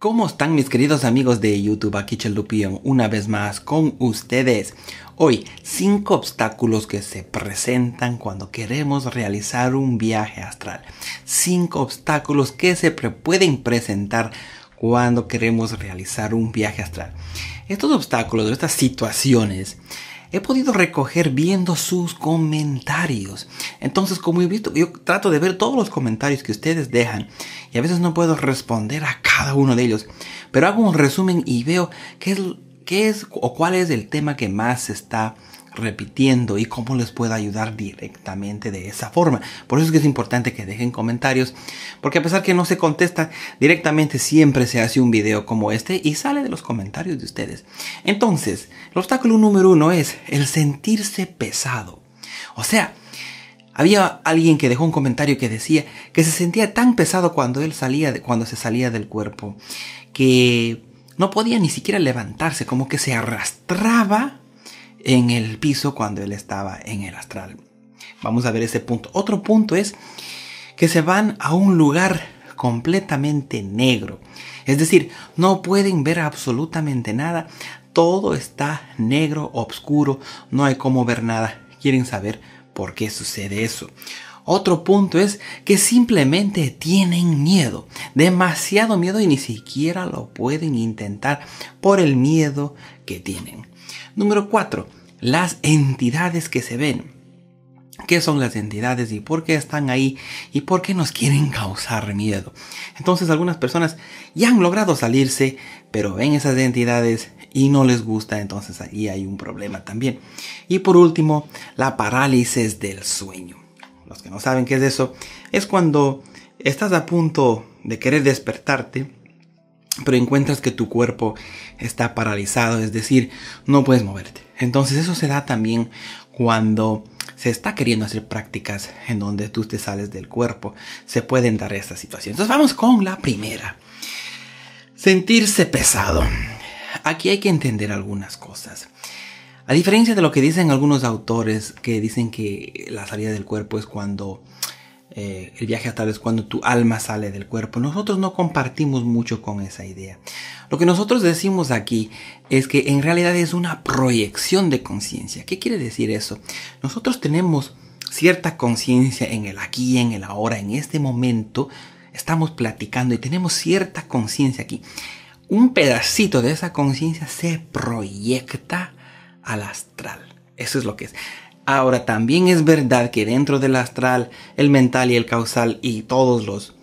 ¿Cómo están mis queridos amigos de YouTube? Aquí Chelupion una vez más con ustedes. Hoy, 5 obstáculos que se presentan cuando queremos realizar un viaje astral. 5 obstáculos que se pueden presentar cuando queremos realizar un viaje astral. Estos obstáculos, estas situaciones, he podido recoger viendo sus comentarios. Entonces, como he visto, yo trato de ver todos los comentarios que ustedes dejan y a veces no puedo responder a cada uno de ellos, pero hago un resumen y veo qué es, es o cuál es el tema que más está repitiendo y cómo les puedo ayudar directamente de esa forma. Por eso es que es importante que dejen comentarios, porque a pesar que no se contesta directamente, siempre se hace un video como este y sale de los comentarios de ustedes. Entonces, el obstáculo número uno es el sentirse pesado. O sea, había alguien que dejó un comentario que decía que se sentía tan pesado cuando él salía, de, cuando se salía del cuerpo, que no podía ni siquiera levantarse, como que se arrastraba en el piso cuando él estaba en el astral. Vamos a ver ese punto. Otro punto es que se van a un lugar completamente negro. Es decir, no pueden ver absolutamente nada. Todo está negro, oscuro, no hay cómo ver nada. Quieren saber por qué sucede eso. Otro punto es que simplemente tienen miedo, demasiado miedo y ni siquiera lo pueden intentar por el miedo que tienen. Número 4. Las entidades que se ven. ¿Qué son las entidades y por qué están ahí y por qué nos quieren causar miedo? Entonces algunas personas ya han logrado salirse, pero ven esas entidades y no les gusta, entonces ahí hay un problema también. Y por último, la parálisis del sueño. Los que no saben qué es eso, es cuando estás a punto de querer despertarte, pero encuentras que tu cuerpo está paralizado, es decir, no puedes moverte. Entonces eso se da también cuando se está queriendo hacer prácticas en donde tú te sales del cuerpo. Se pueden dar estas situaciones. Entonces vamos con la primera. Sentirse pesado. Aquí hay que entender algunas cosas. A diferencia de lo que dicen algunos autores que dicen que la salida del cuerpo es cuando eh, el viaje tal es cuando tu alma sale del cuerpo. Nosotros no compartimos mucho con esa idea. Lo que nosotros decimos aquí es que en realidad es una proyección de conciencia. ¿Qué quiere decir eso? Nosotros tenemos cierta conciencia en el aquí, en el ahora, en este momento. Estamos platicando y tenemos cierta conciencia aquí. Un pedacito de esa conciencia se proyecta al astral. Eso es lo que es. Ahora también es verdad que dentro del astral, el mental y el causal y todos los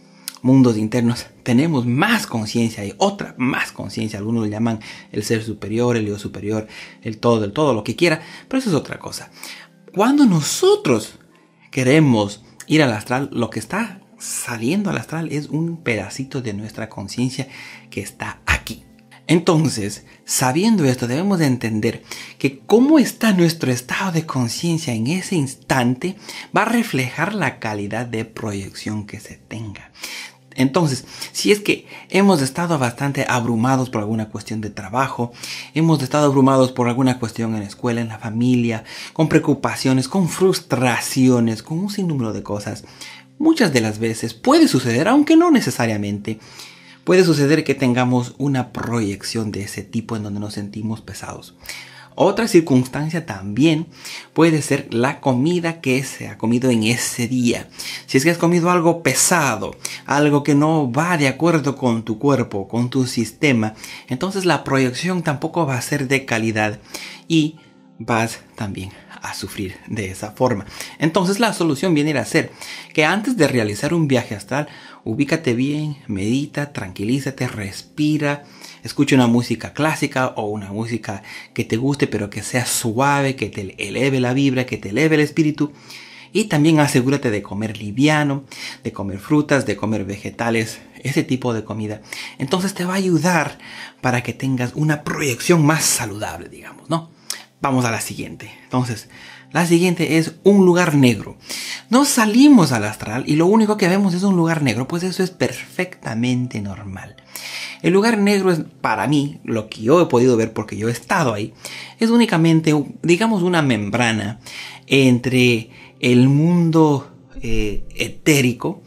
mundos internos tenemos más conciencia y otra más conciencia. Algunos lo llaman el ser superior, el yo superior, el todo, el todo, lo que quiera, pero eso es otra cosa. Cuando nosotros queremos ir al astral, lo que está saliendo al astral es un pedacito de nuestra conciencia que está entonces, sabiendo esto, debemos de entender que cómo está nuestro estado de conciencia en ese instante va a reflejar la calidad de proyección que se tenga. Entonces, si es que hemos estado bastante abrumados por alguna cuestión de trabajo, hemos estado abrumados por alguna cuestión en la escuela, en la familia, con preocupaciones, con frustraciones, con un sinnúmero de cosas, muchas de las veces puede suceder, aunque no necesariamente, puede suceder que tengamos una proyección de ese tipo en donde nos sentimos pesados. Otra circunstancia también puede ser la comida que se ha comido en ese día. Si es que has comido algo pesado, algo que no va de acuerdo con tu cuerpo, con tu sistema, entonces la proyección tampoco va a ser de calidad y vas también a sufrir de esa forma. Entonces la solución viene a ser que antes de realizar un viaje astral, ubícate bien, medita, tranquilízate, respira, escucha una música clásica o una música que te guste pero que sea suave, que te eleve la vibra, que te eleve el espíritu. Y también asegúrate de comer liviano, de comer frutas, de comer vegetales, ese tipo de comida. Entonces te va a ayudar para que tengas una proyección más saludable, digamos, ¿no? Vamos a la siguiente. Entonces, la siguiente es un lugar negro. no salimos al astral y lo único que vemos es un lugar negro, pues eso es perfectamente normal. El lugar negro es para mí, lo que yo he podido ver porque yo he estado ahí, es únicamente, digamos, una membrana entre el mundo eh, etérico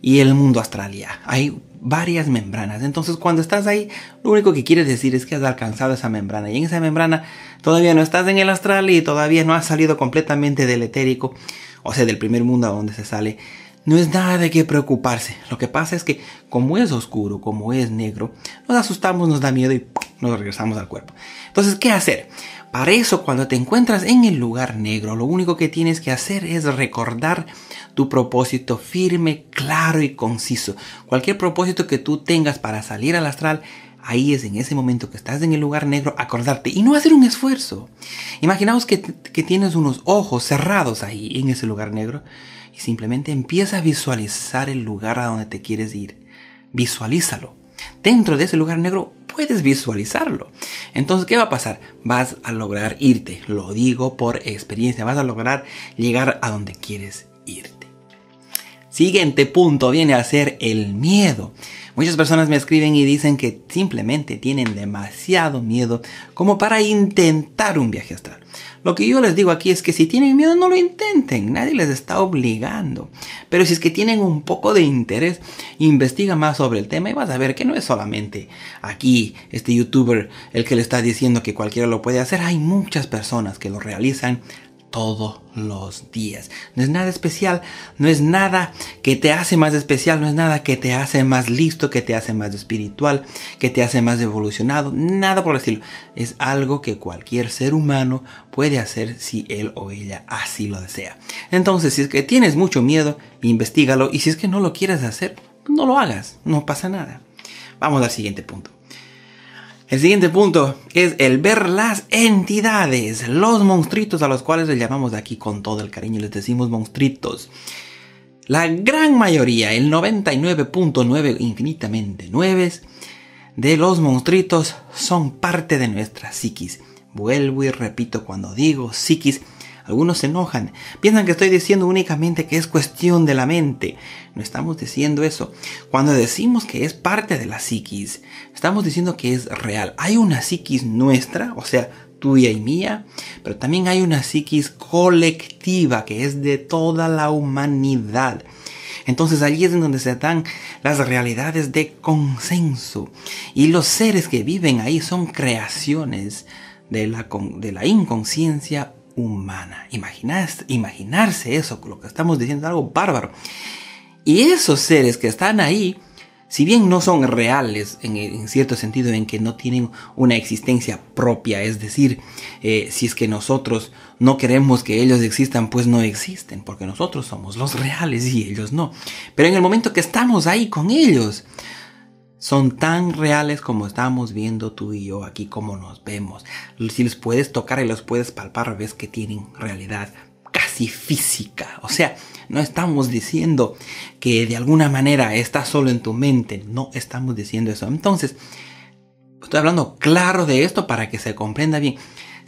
y el mundo astral Hay varias membranas. Entonces, cuando estás ahí, lo único que quieres decir es que has alcanzado esa membrana. Y en esa membrana todavía no estás en el astral y todavía no has salido completamente del etérico, o sea, del primer mundo a donde se sale, no es nada de qué preocuparse. Lo que pasa es que como es oscuro, como es negro, nos asustamos, nos da miedo y nos regresamos al cuerpo. Entonces, ¿qué hacer? Para eso, cuando te encuentras en el lugar negro, lo único que tienes que hacer es recordar tu propósito firme, claro y conciso. Cualquier propósito que tú tengas para salir al astral ahí es en ese momento que estás en el lugar negro, acordarte y no hacer un esfuerzo. Imaginaos que, tienes unos ojos cerrados ahí en ese lugar negro y simplemente empieza a visualizar el lugar a donde te quieres ir. Visualízalo. Dentro de ese lugar negro puedes visualizarlo. Entonces, ¿qué va a pasar? Vas a lograr irte. Lo digo por experiencia. Vas a lograr llegar a donde quieres irte. Siguiente punto viene a ser el miedo. Muchas personas me escriben y dicen que simplemente tienen demasiado miedo como para intentar un viaje astral. Lo que yo les digo aquí es que si tienen miedo no lo intenten, nadie les está obligando. Pero si es que tienen un poco de interés, investiga más sobre el tema y vas a ver que no es solamente aquí este youtuber el que le está diciendo que cualquiera lo puede hacer, hay muchas personas que lo realizan todos los días. No es nada especial, no es nada que te hace más especial, no es nada que te hace más listo, que te hace más espiritual, que te hace más evolucionado, nada por el Es algo que cualquier ser humano puede hacer si él o ella así lo desea. Entonces, si es que tienes mucho miedo, investigalo y si es que no lo quieres hacer, no lo hagas, no pasa nada. Vamos al siguiente punto. El siguiente punto es el ver las entidades, los monstritos a los cuales les llamamos de aquí con todo el cariño, les decimos monstruitos. La gran mayoría, el 99.9, infinitamente 9 de los monstritos son parte de nuestra psiquis. Vuelvo y repito cuando digo psiquis, algunos se enojan, piensan que estoy diciendo únicamente que es cuestión de la mente. No estamos diciendo eso. Cuando decimos que es parte de la psiquis, estamos diciendo que es real. Hay una psiquis nuestra, o sea, tuya y mía, pero también hay una psiquis colectiva que es de toda la humanidad. Entonces allí es donde se dan las realidades de consenso. Y los seres que viven ahí son creaciones de la, de la inconsciencia humana. Imaginarse, imaginarse eso, lo que estamos diciendo es algo bárbaro. Y esos seres que están ahí, si bien no son reales en, cierto sentido en que no tienen una existencia propia, es decir, eh, si es que nosotros no queremos que ellos existan, pues no existen, porque nosotros somos los reales y ellos no. Pero en el momento que estamos ahí con ellos, son tan reales como estamos viendo tú y yo aquí, como nos vemos. Si los puedes tocar y los puedes palpar, ves que tienen realidad casi física. O sea, no estamos diciendo que de alguna manera está solo en tu mente. No estamos diciendo eso. Entonces, estoy hablando claro de esto para que se comprenda bien.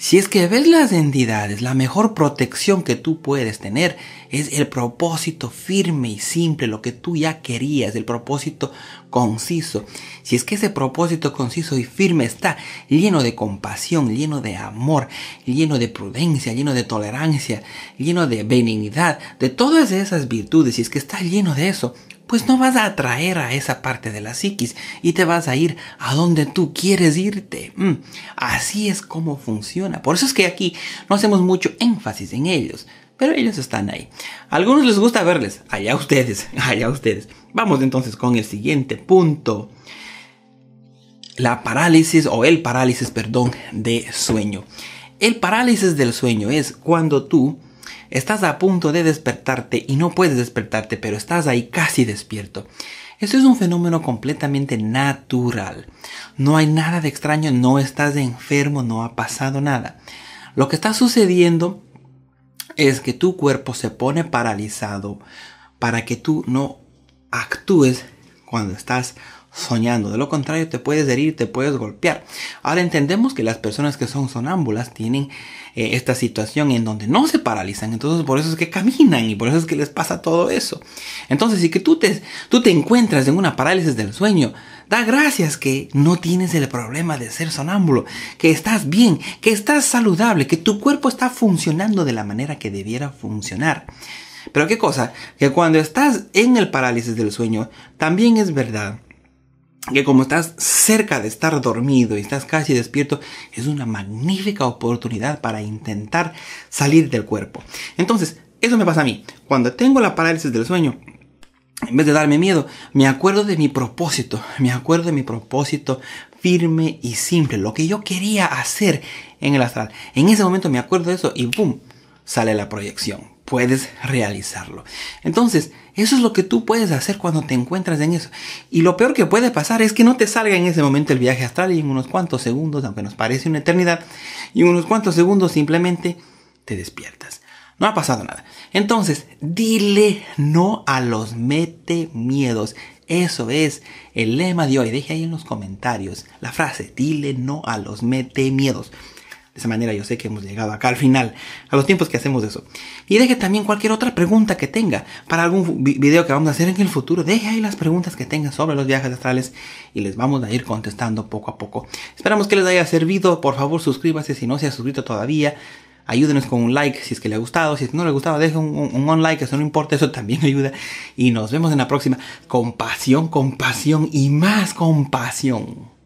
Si es que ves las entidades, la mejor protección que tú puedes tener es el propósito firme y simple, lo que tú ya querías, el propósito conciso. Si es que ese propósito conciso y firme está lleno de compasión, lleno de amor, lleno de prudencia, lleno de tolerancia, lleno de benignidad, de todas esas virtudes, si es que está lleno de eso, pues no vas a atraer a esa parte de la psiquis y te vas a ir a donde tú quieres irte. Mm, así es como funciona. Por eso es que aquí no hacemos mucho énfasis en ellos, pero ellos están ahí. A algunos les gusta verles, allá ustedes, allá ustedes. Vamos entonces con el siguiente punto. La parálisis o el parálisis, perdón, de sueño. El parálisis del sueño es cuando tú Estás a punto de despertarte y no puedes despertarte, pero estás ahí casi despierto. Esto es un fenómeno completamente natural. No hay nada de extraño, no estás enfermo, no ha pasado nada. Lo que está sucediendo es que tu cuerpo se pone paralizado para que tú no actúes cuando estás soñando. De lo contrario, te puedes herir, te puedes golpear. Ahora entendemos que las personas que son sonámbulas tienen eh, esta situación en donde no se paralizan. Entonces, por eso es que caminan y por eso es que les pasa todo eso. Entonces, si que tú te encuentras en una parálisis del sueño, da gracias que no tienes el problema de ser sonámbulo, que estás bien, que estás saludable, que tu cuerpo está funcionando de la manera que debiera funcionar. Pero qué cosa, que cuando estás en el parálisis del sueño, también es verdad que como estás cerca de estar dormido y estás casi despierto, es una magnífica oportunidad para intentar salir del cuerpo. Entonces, eso me pasa a mí. Cuando tengo la parálisis del sueño, en vez de darme miedo, me acuerdo de mi propósito, me acuerdo de mi propósito firme y simple, lo que yo quería hacer en el astral. En ese momento me acuerdo de eso y ¡boom! sale la proyección puedes realizarlo. Entonces, eso es lo que tú puedes hacer cuando te encuentras en eso. Y lo peor que puede pasar es que no te salga en ese momento el viaje astral y en unos cuantos segundos, aunque nos parece una eternidad, y en unos cuantos segundos simplemente te despiertas. No ha pasado nada. Entonces, dile no a los mete miedos. Eso es el lema de hoy. Deje ahí en los comentarios la frase, dile no a los mete miedos. De esa manera yo sé que hemos llegado acá al final, a los tiempos que hacemos eso. Y deje también cualquier otra pregunta que tenga para algún video que vamos a hacer en el futuro. Deje ahí las preguntas que tenga sobre los viajes astrales y les vamos a ir contestando poco a poco. Esperamos que les haya servido. Por favor, suscríbase si no se ha suscrito todavía ayúdenos con un like si es que le ha gustado. Si no le ha gustado, deje un, un, un like, eso no importa, eso también ayuda. Y nos vemos en la próxima. Compasión, compasión y más compasión.